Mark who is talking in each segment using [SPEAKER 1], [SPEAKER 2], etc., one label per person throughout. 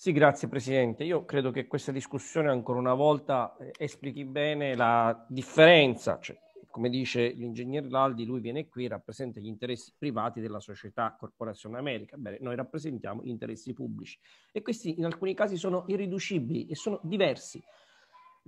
[SPEAKER 1] Sì, grazie Presidente. Io credo che questa discussione ancora una volta eh, esplichi bene la differenza, cioè, come dice l'ingegner Laldi, lui viene qui e rappresenta gli interessi privati della società Corporazione America. Bene, noi rappresentiamo gli interessi pubblici e questi in alcuni casi sono irriducibili e sono diversi.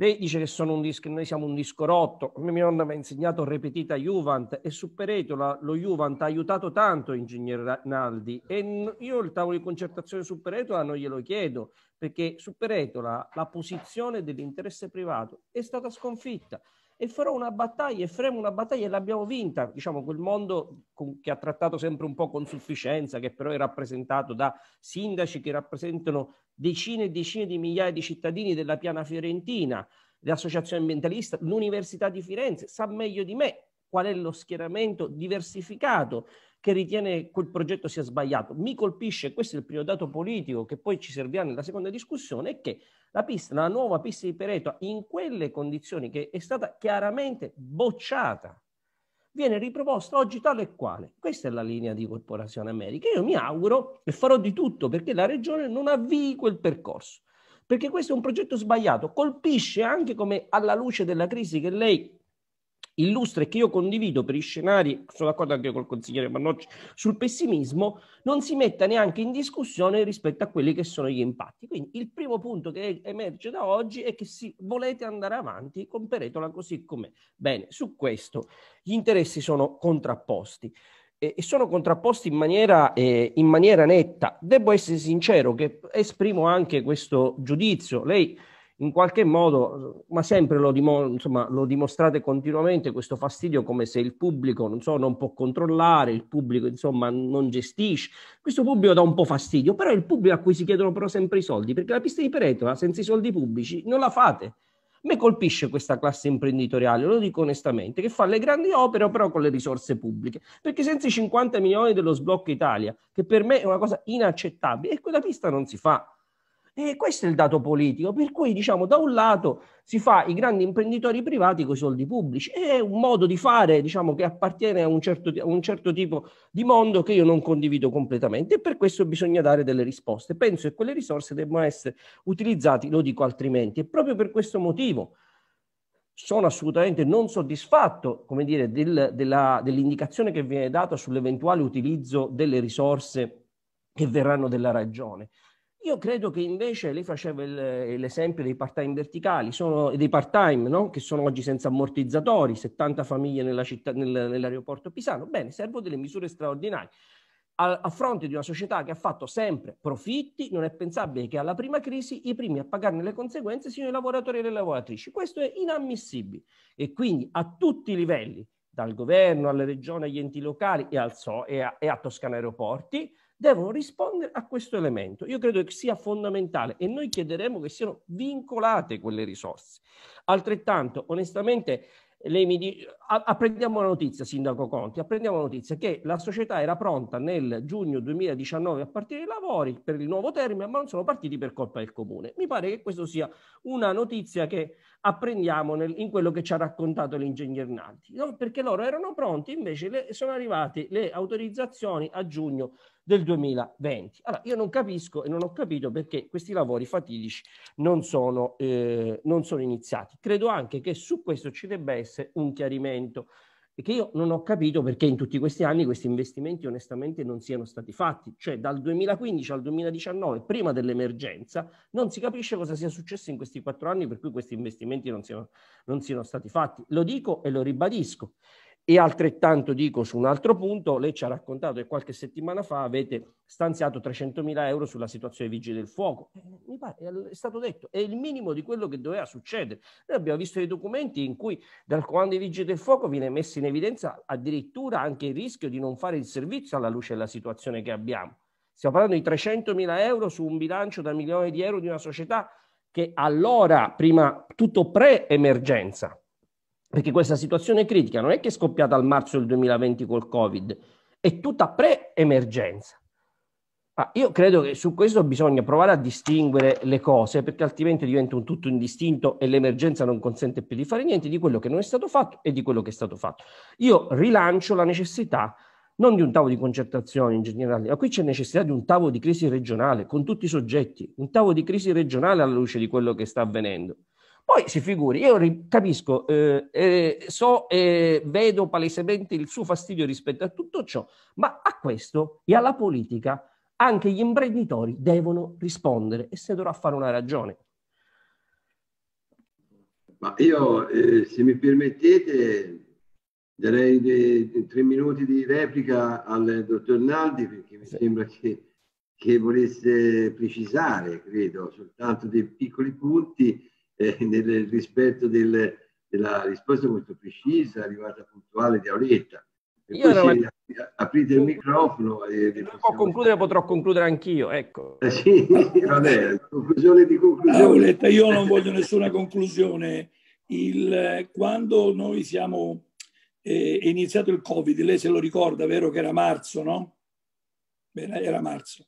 [SPEAKER 1] Lei dice che disc- noi siamo un disco rotto. A me mia nonna mi ha insegnato ripetita Juvent e su Peretola lo Juvent ha aiutato tanto ingegner Naldi e io il tavolo di concertazione su Peretola non glielo chiedo perché su Peretola la posizione dell'interesse privato è stata sconfitta e farò una battaglia e faremo una battaglia e l'abbiamo vinta, diciamo quel mondo con, che ha trattato sempre un po' con sufficienza, che però è rappresentato da sindaci che rappresentano decine e decine di migliaia di cittadini della piana fiorentina, l'associazione ambientalista, l'Università di Firenze, sa meglio di me qual è lo schieramento diversificato che ritiene quel progetto sia sbagliato. Mi colpisce, questo è il primo dato politico che poi ci servirà nella seconda discussione, è che la, pista, la nuova pista di Pereto in quelle condizioni che è stata chiaramente bocciata viene riproposta oggi tale e quale. Questa è la linea di Corporazione America. Io mi auguro e farò di tutto perché la regione non avvii quel percorso, perché questo è un progetto sbagliato, colpisce anche come alla luce della crisi che lei illustre che io condivido per i scenari, sono d'accordo anche col consigliere Mannocci, sul pessimismo, non si metta neanche in discussione rispetto a quelli che sono gli impatti. Quindi il primo punto che emerge da oggi è che se volete andare avanti, comperetola così com'è. Bene, su questo gli interessi sono contrapposti e sono contrapposti in maniera, eh, in maniera netta. Devo essere sincero che esprimo anche questo giudizio. Lei in qualche modo, ma sempre lo, dimo- insomma, lo, dimostrate continuamente, questo fastidio come se il pubblico non, so, non può controllare, il pubblico insomma, non gestisce. Questo pubblico dà un po' fastidio, però è il pubblico a cui si chiedono però sempre i soldi, perché la pista di Peretola senza i soldi pubblici non la fate. A me colpisce questa classe imprenditoriale, lo dico onestamente, che fa le grandi opere però con le risorse pubbliche, perché senza i 50 milioni dello sblocco Italia, che per me è una cosa inaccettabile, e quella pista non si fa. E questo è il dato politico, per cui diciamo da un lato si fa i grandi imprenditori privati con i soldi pubblici, è un modo di fare diciamo, che appartiene a un, certo, a un certo tipo di mondo che io non condivido completamente e per questo bisogna dare delle risposte. Penso che quelle risorse debbano essere utilizzate, lo dico altrimenti, e proprio per questo motivo sono assolutamente non soddisfatto come dire, del, della, dell'indicazione che viene data sull'eventuale utilizzo delle risorse che verranno della ragione. Io credo che invece lei faceva il, l'esempio dei part-time verticali, sono dei part-time no? che sono oggi senza ammortizzatori, 70 famiglie nella città, nel, nell'aeroporto pisano. Bene, servono delle misure straordinarie. A, a, fronte di una società che ha fatto sempre profitti, non è pensabile che alla prima crisi i primi a pagarne le conseguenze siano i lavoratori e le lavoratrici. Questo è inammissibile e quindi a tutti i livelli, dal governo alle regioni, agli enti locali e, al so, e, a, e a Toscana Aeroporti, devono rispondere a questo elemento. Io credo che sia fondamentale e noi chiederemo che siano vincolate quelle risorse. Altrettanto, onestamente, lei mi dice, apprendiamo la notizia, Sindaco Conti, apprendiamo la notizia che la società era pronta nel giugno 2019 a partire i lavori per il nuovo termine, ma non sono partiti per colpa del comune. Mi pare che questa sia una notizia che apprendiamo nel, in quello che ci ha raccontato l'ingegner Nanti, no? perché loro erano pronti, invece le, sono arrivate le autorizzazioni a giugno del 2020. Allora, io non capisco e non ho capito perché questi lavori fatidici non sono, eh, non sono iniziati. Credo anche che su questo ci debba essere un chiarimento che io non ho capito perché in tutti questi anni questi investimenti onestamente non siano stati fatti, cioè dal 2015 al 2019, prima dell'emergenza, non si capisce cosa sia successo in questi quattro anni per cui questi investimenti non siano, non siano stati fatti. Lo dico e lo ribadisco. E altrettanto dico su un altro punto, lei ci ha raccontato che qualche settimana fa avete stanziato 300.000 euro sulla situazione dei vigili del fuoco. Eh, mi pare, è stato detto, è il minimo di quello che doveva succedere. Noi abbiamo visto dei documenti in cui dal comando dei vigili del fuoco viene messo in evidenza addirittura anche il rischio di non fare il servizio alla luce della situazione che abbiamo. Stiamo parlando di 300.000 euro su un bilancio da milioni di euro di una società che allora, prima tutto pre-emergenza, perché questa situazione critica non è che è scoppiata al marzo del 2020 col Covid, è tutta pre-emergenza. Ah, io credo che su questo bisogna provare a distinguere le cose perché altrimenti diventa un tutto indistinto e l'emergenza non consente più di fare niente di quello che non è stato fatto e di quello che è stato fatto. Io rilancio la necessità non di un tavolo di concertazione in generale, ma qui c'è necessità di un tavolo di crisi regionale con tutti i soggetti, un tavolo di crisi regionale alla luce di quello che sta avvenendo. Poi si figuri, io capisco, eh, eh, so, eh, vedo palesemente il suo fastidio rispetto a tutto ciò, ma a questo e alla politica anche gli imprenditori devono rispondere e se dovrà fare una ragione.
[SPEAKER 2] Ma io, eh, se mi permettete, darei de, tre minuti di replica al dottor Naldi perché mi sì. sembra che, che volesse precisare, credo, soltanto dei piccoli punti eh, nel rispetto del, della risposta molto precisa, arrivata puntuale di Auretta. E Io poi la... aprite il microfono. E possiamo...
[SPEAKER 1] può concludere, potrò concludere anch'io, ecco. Eh
[SPEAKER 2] sì, vabbè,
[SPEAKER 1] conclusione di conclusione. Auretta, io non voglio nessuna
[SPEAKER 2] conclusione. Il, quando noi siamo eh, è iniziato il Covid, lei se lo ricorda, vero che era marzo, no? Bene, era marzo.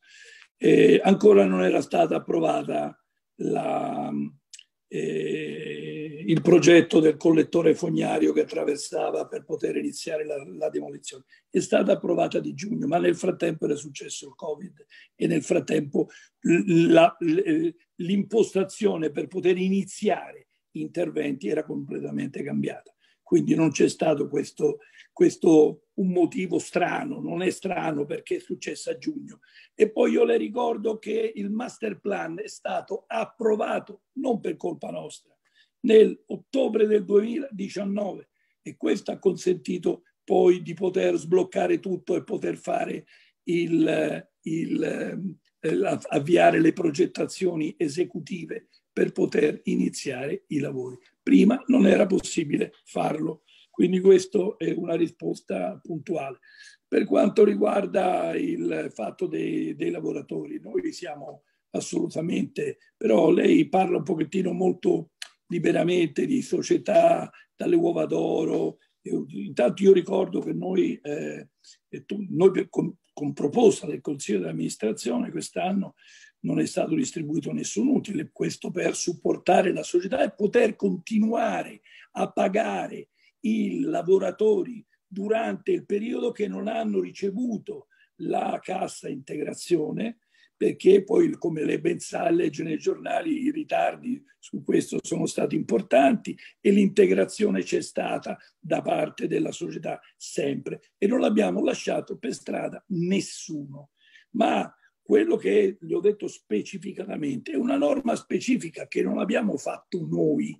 [SPEAKER 2] Eh, ancora non era stata approvata la, eh, il progetto del collettore fognario che attraversava per poter iniziare la, la, demolizione. È stata approvata di giugno, ma nel frattempo era successo il Covid e nel frattempo eh, l'impostazione per poter iniziare interventi era completamente cambiata. Quindi non c'è stato questo, questo un motivo strano, non è strano perché è successo a giugno. E poi io le ricordo che il master plan è stato approvato, non per colpa nostra, nel ottobre del 2019 e questo ha consentito poi di poter sbloccare tutto e poter fare il, il, ehm, eh, avviare le progettazioni esecutive per poter iniziare i lavori. Prima non era possibile farlo, quindi questa è una risposta puntuale. Per quanto riguarda il fatto dei, dei lavoratori, noi siamo assolutamente, però lei parla un pochettino molto liberamente di società, dalle uova d'oro. Intanto io ricordo che noi, eh, noi con, con proposta del Consiglio di amministrazione quest'anno non è stato distribuito nessun utile, questo per supportare la società e poter continuare a pagare i lavoratori durante il periodo che non hanno ricevuto la cassa integrazione, perché poi, come lei ben sa, legge nei giornali, i ritardi su questo sono stati importanti e l'integrazione c'è stata da parte della società sempre e non abbiamo lasciato per strada nessuno. Ma quello che gli ho detto specificatamente è una norma specifica che non abbiamo fatto noi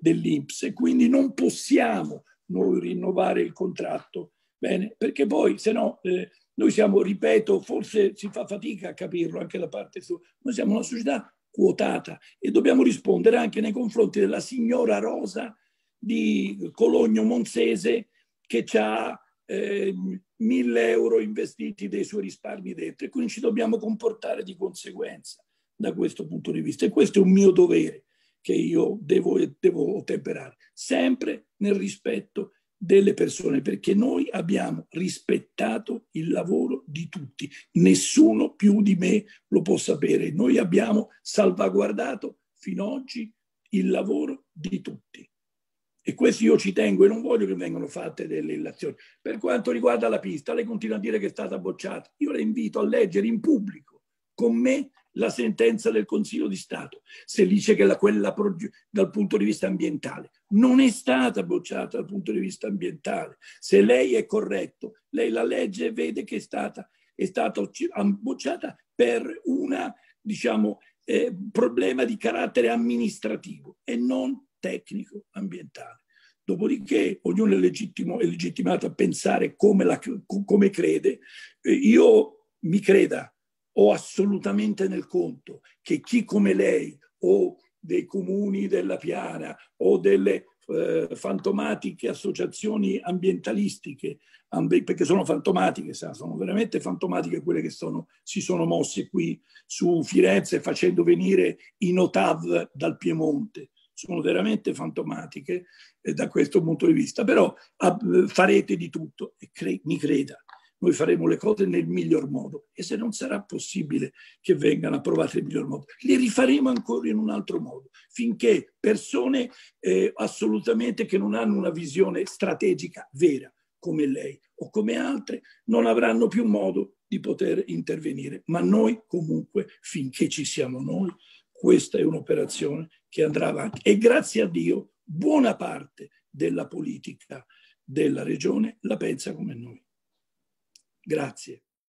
[SPEAKER 2] dell'Inps e quindi non possiamo noi rinnovare il contratto. Bene, perché poi se no eh, noi siamo, ripeto, forse si fa fatica a capirlo anche da parte sua, noi siamo una società quotata e dobbiamo rispondere anche nei confronti della signora Rosa di Cologno Monsese che ci ha eh, 1000 euro investiti dei suoi risparmi dentro e quindi ci dobbiamo comportare di conseguenza da questo punto di vista e questo è un mio dovere che io devo, devo ottemperare sempre nel rispetto delle persone perché noi abbiamo rispettato il lavoro di tutti nessuno più di me lo può sapere noi abbiamo salvaguardato fino ad oggi il lavoro di tutti e questo io ci tengo e non voglio che vengano fatte delle illazioni. Per quanto riguarda la pista, lei continua a dire che è stata bocciata. Io le invito a leggere in pubblico con me la sentenza del Consiglio di Stato, se dice che la, quella dal punto di vista ambientale non è stata bocciata dal punto di vista ambientale. Se lei è corretto, lei la legge e vede che è stata, è stata bocciata per un diciamo, eh, problema di carattere amministrativo e non tecnico ambientale. Dopodiché ognuno è, legittimo, è legittimato a pensare come, la, come crede. Eh, io mi creda, ho assolutamente nel conto che chi come lei o dei comuni della Piana o delle eh, fantomatiche associazioni ambientalistiche, ambi- perché sono fantomatiche, sa, sono veramente fantomatiche quelle che sono, si sono mosse qui su Firenze facendo venire i Notav dal Piemonte, sono veramente fantomatiche eh, da questo punto di vista, però ah, eh, farete di tutto e cre- mi creda, noi faremo le cose nel miglior modo e se non sarà possibile che vengano approvate nel miglior modo, le rifaremo ancora in un altro modo, finché persone eh, assolutamente che non hanno una visione strategica vera come lei o come altre non avranno più modo di poter intervenire, ma noi comunque finché ci siamo noi questa è un'operazione che andrà avanti e grazie a Dio buona parte della politica della regione la pensa come noi. Grazie.